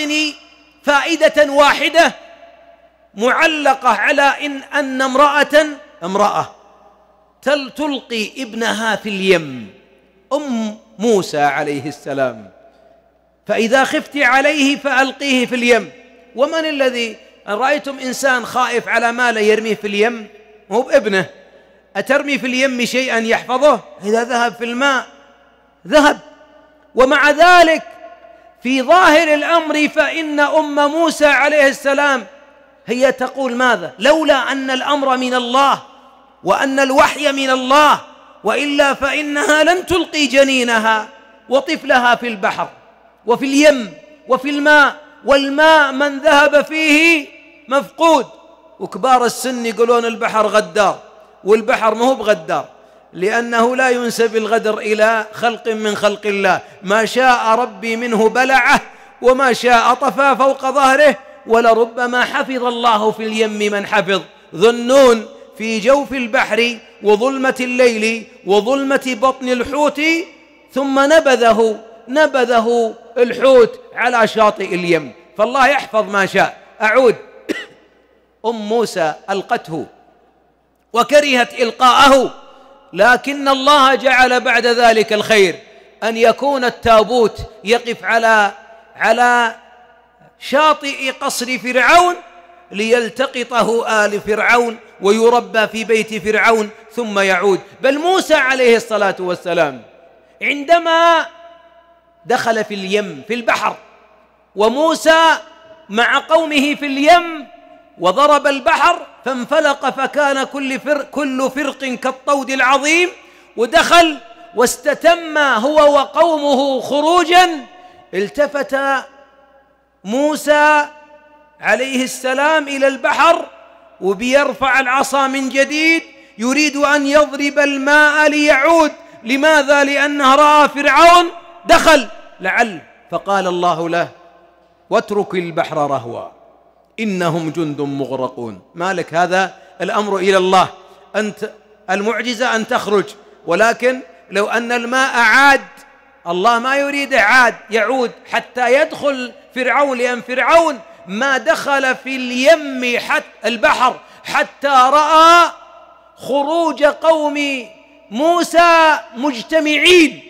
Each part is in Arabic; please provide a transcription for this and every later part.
الباطن فائدة واحدة معلقة على إن أن امرأة امرأة تلقي ابنها في اليم أم موسى عليه السلام فإذا خفت عليه فألقيه في اليم ومن الذي أن رأيتم إنسان خائف على ماله يرميه في اليم مو بابنه أترمي في اليم شيئا يحفظه إذا ذهب في الماء ذهب ومع ذلك في ظاهر الأمر فإن أم موسى عليه السلام هي تقول ماذا لولا أن الأمر من الله وأن الوحي من الله وإلا فإنها لن تلقي جنينها وطفلها في البحر وفي اليم وفي الماء والماء من ذهب فيه مفقود وكبار السن يقولون البحر غدار والبحر ما هو بغدار لأنه لا ينسب الغدر إلى خلق من خلق الله ما شاء ربي منه بلعه وما شاء طفى فوق ظهره ولربما حفظ الله في اليم من حفظ ذنون في جوف البحر وظلمة الليل وظلمة بطن الحوت ثم نبذه نبذه الحوت على شاطئ اليم فالله يحفظ ما شاء أعود أم موسى ألقته وكرهت إلقاءه لكن الله جعل بعد ذلك الخير ان يكون التابوت يقف على على شاطئ قصر فرعون ليلتقطه ال فرعون ويربى في بيت فرعون ثم يعود بل موسى عليه الصلاه والسلام عندما دخل في اليم في البحر وموسى مع قومه في اليم وضرب البحر فانفلق فكان كل فرق, كل فرق كالطود العظيم ودخل واستتم هو وقومه خروجا التفت موسى عليه السلام الى البحر وبيرفع العصا من جديد يريد ان يضرب الماء ليعود لماذا لانه راى فرعون دخل لعل فقال الله له واترك البحر رهوا إنهم جند مغرقون مالك هذا الأمر إلى الله أنت المعجزة أن تخرج ولكن لو أن الماء عاد الله ما يريده عاد يعود حتى يدخل فرعون لأن فرعون ما دخل في اليم حتى البحر حتى رأى خروج قوم موسى مجتمعين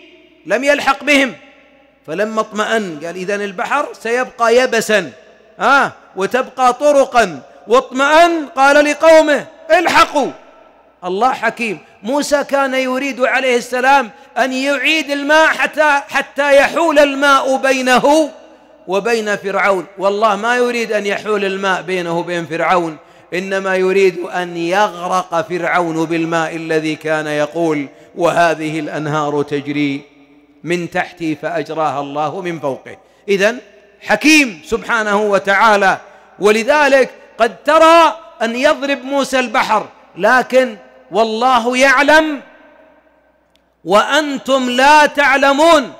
لم يلحق بهم فلما اطمأن قال إذا البحر سيبقى يبسا آه وتبقى طرقا واطمأن قال لقومه الحقوا الله حكيم موسى كان يريد عليه السلام أن يعيد الماء حتى حتى يحول الماء بينه وبين فرعون والله ما يريد أن يحول الماء بينه وبين فرعون إنما يريد أن يغرق فرعون بالماء الذي كان يقول وهذه الأنهار تجري من تحتي فأجراها الله من فوقه إذن حكيم سبحانه وتعالى ولذلك قد ترى ان يضرب موسى البحر لكن والله يعلم وانتم لا تعلمون